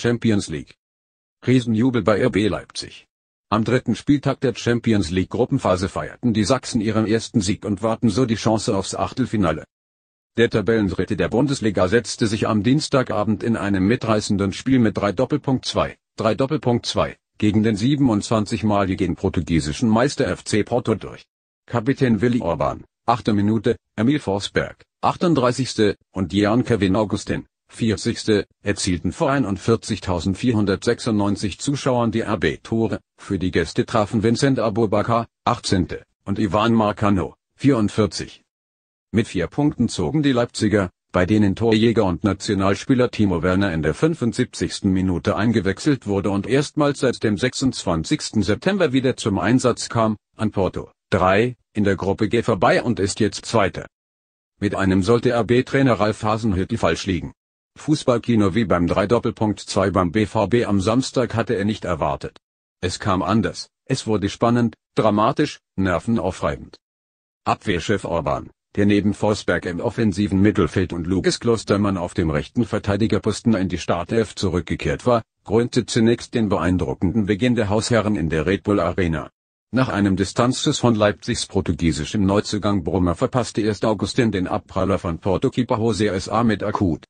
Champions League. Riesenjubel bei RB Leipzig. Am dritten Spieltag der Champions League Gruppenphase feierten die Sachsen ihren ersten Sieg und warten so die Chance aufs Achtelfinale. Der Tabellendritte der Bundesliga setzte sich am Dienstagabend in einem mitreißenden Spiel mit 3 Doppelpunkt 2, 3 Doppelpunkt 2, gegen den 27-maligen portugiesischen Meister FC Porto durch. Kapitän Willi Orban, 8. Minute, Emil Forsberg, 38. und Jan Kevin Augustin, 40. erzielten vor 41.496 Zuschauern die RB-Tore, für die Gäste trafen Vincent Abubakar, 18. und Ivan Marcano, 44. Mit vier Punkten zogen die Leipziger, bei denen Torjäger und Nationalspieler Timo Werner in der 75. Minute eingewechselt wurde und erstmals seit dem 26. September wieder zum Einsatz kam, an Porto, 3, in der Gruppe G vorbei und ist jetzt Zweiter. Mit einem sollte RB-Trainer Ralf Hasenhüttl falsch liegen. Fußballkino wie beim 3-2 Doppelpunkt beim BVB am Samstag hatte er nicht erwartet. Es kam anders, es wurde spannend, dramatisch, nervenaufreibend. Abwehrchef Orban, der neben Forsberg im offensiven Mittelfeld und Lukas Klostermann auf dem rechten Verteidigerposten in die Startelf zurückgekehrt war, gründete zunächst den beeindruckenden Beginn der Hausherren in der Red Bull Arena. Nach einem Distanzschuss von Leipzigs portugiesischem Neuzugang Brummer verpasste erst Augustin den Abpraller von Portokeeper Jose S.A. mit akut.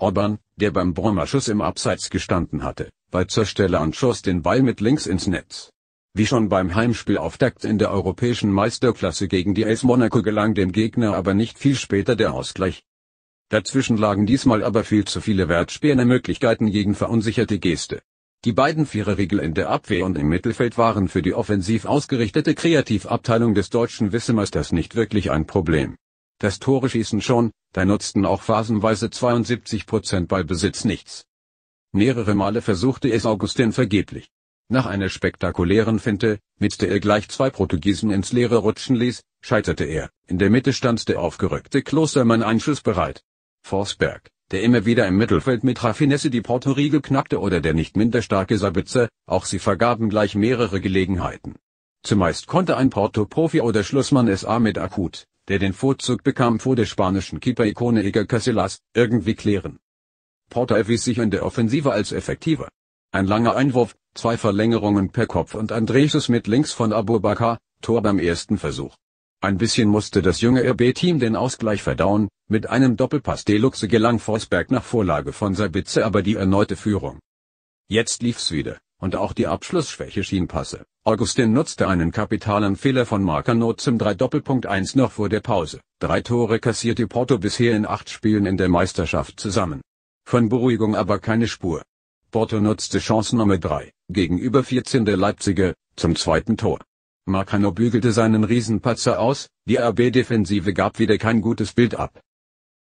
Orban, der beim Bromerschuss im Abseits gestanden hatte, war zur Stelle und schoss den Ball mit links ins Netz. Wie schon beim Heimspielauftakt in der europäischen Meisterklasse gegen die AS Monaco gelang dem Gegner aber nicht viel später der Ausgleich. Dazwischen lagen diesmal aber viel zu viele Wertspielermöglichkeiten gegen verunsicherte Geste. Die beiden Viererriegel in der Abwehr und im Mittelfeld waren für die offensiv ausgerichtete Kreativabteilung des deutschen Wissemeisters nicht wirklich ein Problem. Das Tore schießen schon, da nutzten auch phasenweise 72% bei Besitz nichts. Mehrere Male versuchte es Augustin vergeblich. Nach einer spektakulären Finte, mit der er gleich zwei Portugiesen ins Leere rutschen ließ, scheiterte er. In der Mitte stand der aufgerückte Klostermann einschussbereit. Forsberg, der immer wieder im Mittelfeld mit Raffinesse die Portoriegel knackte oder der nicht minder starke Sabitzer, auch sie vergaben gleich mehrere Gelegenheiten. Zumeist konnte ein Porto-Profi oder Schlussmann es SA mit akut, der den Vorzug bekam vor der spanischen Keeper-Ikone Iker Casillas, irgendwie klären. Porter erwies sich in der Offensive als effektiver. Ein langer Einwurf, zwei Verlängerungen per Kopf und Andreses mit links von Abubakar, Tor beim ersten Versuch. Ein bisschen musste das junge RB-Team den Ausgleich verdauen, mit einem Doppelpass Deluxe gelang Forsberg nach Vorlage von Sabitze aber die erneute Führung. Jetzt lief's wieder. Und auch die Abschlussschwäche schien passe. Augustin nutzte einen kapitalen Fehler von Marcano zum 3-1 noch vor der Pause. Drei Tore kassierte Porto bisher in acht Spielen in der Meisterschaft zusammen. Von Beruhigung aber keine Spur. Porto nutzte Chance Nummer 3, gegenüber 14 der Leipziger, zum zweiten Tor. Marcano bügelte seinen Riesenpatzer aus, die RB-Defensive gab wieder kein gutes Bild ab.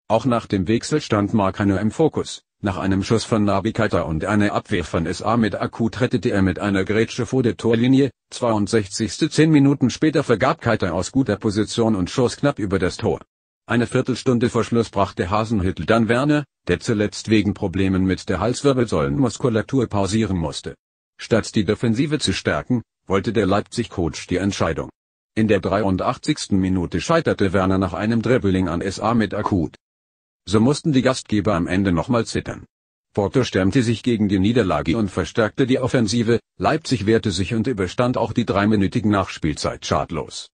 Auch nach dem Wechsel stand Marcano im Fokus, nach einem Schuss von Nabi Keita und einer Abwehr von SA mit Akut rettete er mit einer Grätsche vor der Torlinie, 62. Zehn Minuten später vergab Keita aus guter Position und schoss knapp über das Tor. Eine Viertelstunde vor Schluss brachte Hasenhüttl dann Werner, der zuletzt wegen Problemen mit der Halswirbelsäulenmuskulatur pausieren musste. Statt die Defensive zu stärken, wollte der Leipzig-Coach die Entscheidung. In der 83. Minute scheiterte Werner nach einem Dribbling an SA mit Akut. So mussten die Gastgeber am Ende nochmal zittern. Porto stemmte sich gegen die Niederlage und verstärkte die Offensive, Leipzig wehrte sich und überstand auch die dreiminütigen Nachspielzeit schadlos